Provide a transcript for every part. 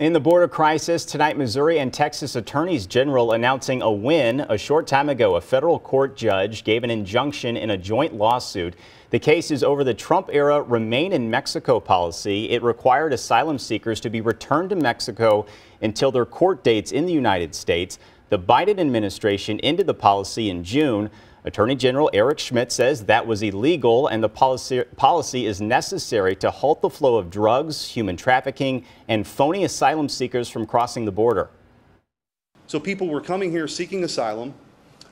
In the border crisis tonight, Missouri and Texas attorneys general announcing a win. A short time ago, a federal court judge gave an injunction in a joint lawsuit. The case is over the Trump era remain in Mexico policy. It required asylum seekers to be returned to Mexico until their court dates in the United States. The Biden administration ended the policy in June. Attorney General Eric Schmidt says that was illegal and the policy, policy is necessary to halt the flow of drugs, human trafficking, and phony asylum seekers from crossing the border. So people were coming here seeking asylum,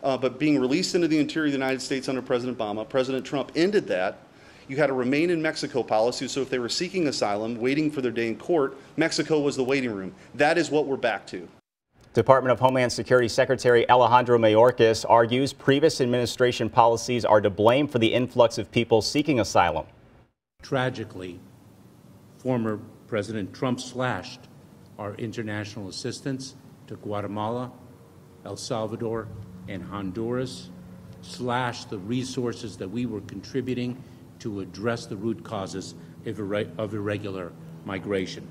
uh, but being released into the interior of the United States under President Obama. President Trump ended that. You had a remain in Mexico policy, so if they were seeking asylum, waiting for their day in court, Mexico was the waiting room. That is what we're back to. Department of Homeland Security Secretary Alejandro Mayorkas argues previous administration policies are to blame for the influx of people seeking asylum. Tragically, former President Trump slashed our international assistance to Guatemala, El Salvador, and Honduras, slashed the resources that we were contributing to address the root causes of, irre of irregular migration.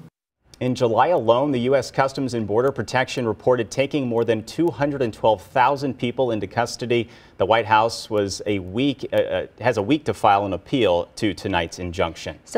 In July alone, the U.S. Customs and Border Protection reported taking more than 212,000 people into custody. The White House was a week, uh, uh, has a week to file an appeal to tonight's injunction. So